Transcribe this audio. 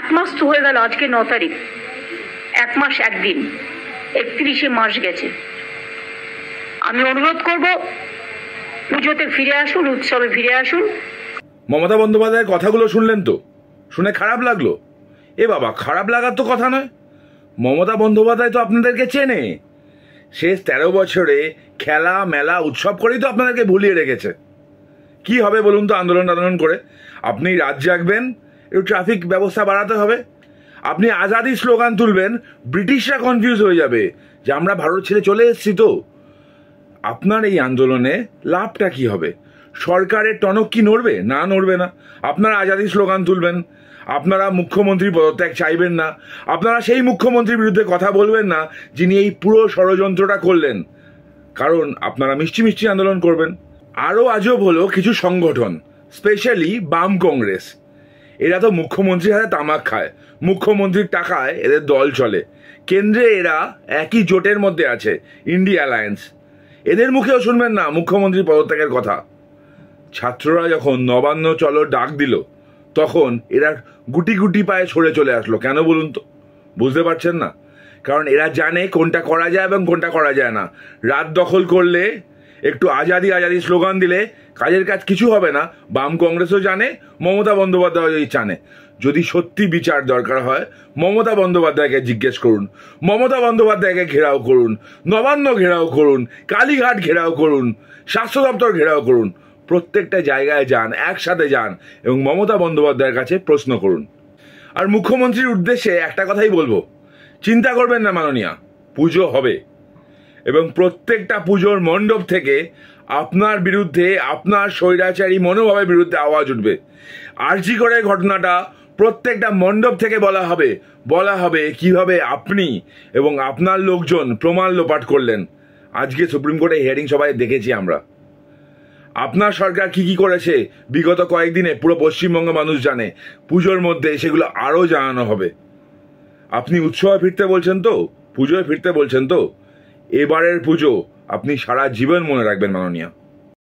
এক মাস তো হয়ে গেল আজকে ন তারিখ এক মাস একদিন একত্রিশে মাস গেছে আমি অনুরোধ করব পুজোতে ফিরে আসুন উৎসবে ফিরে আসুন মমতা বন্দ্যোপাধ্যায়ের কথাগুলো শুনলেন তো শুনে খারাপ লাগলো এ বাবা খারাপ লাগার তো কথা নয় মমতা বন্দ্যোপাধ্যায় তো আপনাদেরকে চেনে শেষ তেরো বছরে খেলা মেলা উৎসব করেই তো আপনাদেরকে ভুলিয়ে রেখেছে কি হবে বলুন তো আন্দোলন আন্দোলন করে আপনি রাত জাগবেন একটু ট্রাফিক ব্যবস্থা বাড়াতে হবে আপনি আজাদি স্লোগান তুলবেন ব্রিটিশরা কনফিউজ হয়ে যাবে যে আমরা ভারত ছেড়ে চলে এসেছি তো আপনার এই আন্দোলনে লাভটা কি হবে সরকারের টনক কি নড়বে না নড়বে না আপনারা আজাদি স্লোগান তুলবেন আপনারা মুখ্যমন্ত্রী পদত্যাগ চাইবেন না আপনারা সেই মুখ্যমন্ত্রীর বিরুদ্ধে কথা বলবেন না যিনি এই পুরো ষড়যন্ত্রটা করলেন কারণ আপনারা মিষ্টি মিষ্টি আন্দোলন করবেন আরও আজব হলো কিছু সংগঠন স্পেশালি বাম কংগ্রেস এরা তো মুখ্যমন্ত্রীর হাতে তামাক খায় মুখ্যমন্ত্রীর টাকায় এদের দল চলে কেন্দ্রে এরা একই জোটের মধ্যে আছে ইন্ডিয়া অ্যালায়েন্স এদের মুখেও শুনবেন না মুখ্যমন্ত্রী পদত্যাগের কথা ছাত্ররা যখন নবান্ন চলো ডাক দিল তখন এরা গুটি গুটি পায়ে সরে চলে আসলো কেন বলুন তো বুঝতে পারছেন না কারণ এরা জানে কোনটা করা যায় এবং কোনটা করা যায় না রাত দখল করলে একটু আজাদি আজাদি স্লোগান দিলে কাজের কাজ কিছু হবে না বাম কংগ্রেসও জানে মমতা বন্দ্যোপাধ্যায় জানে যদি সত্যি বিচার দরকার হয় মমতা বন্দ্যোপাধ্যায়কে জিজ্ঞেস করুন মমতা বন্দ্যোপাধ্যায়কে ঘেরাও করুন নবান্ন ঘেরাও করুন কালীঘাট ঘেরাও করুন স্বাস্থ্য দপ্তর ঘেরাও করুন প্রত্যেকটা জায়গায় যান একসাথে যান এবং মমতা বন্দ্যোপাধ্যায়ের কাছে প্রশ্ন করুন আর মুখ্যমন্ত্রীর উদ্দেশ্যে একটা কথাই বলবো চিন্তা করবেন না মাননীয়া পুজো হবে এবং প্রত্যেকটা পুজোর মণ্ডপ থেকে আপনার বিরুদ্ধে আপনার স্বৈরাচারী মনোভাবের বিরুদ্ধে আওয়াজ উঠবে আর্জি করে ঘটনাটা প্রত্যেকটা মণ্ডপ থেকে বলা হবে বলা হবে কিভাবে আপনি এবং আপনার লোকজন প্রমাণ লোপাট করলেন আজকে সুপ্রিম কোর্টে হিয়ারিং সবাই দেখেছি আমরা আপনার সরকার কি কি করেছে বিগত কয়েকদিনে পুরো পশ্চিমবঙ্গ মানুষ জানে পুজোর মধ্যে সেগুলো আরও জানানো হবে আপনি উৎসবে ফিরতে বলছেন তো পুজোয় ফিরতে বলছেন তো এবারের পুজো আপনি সারা জীবন মনে রাখবেন মাননীয়া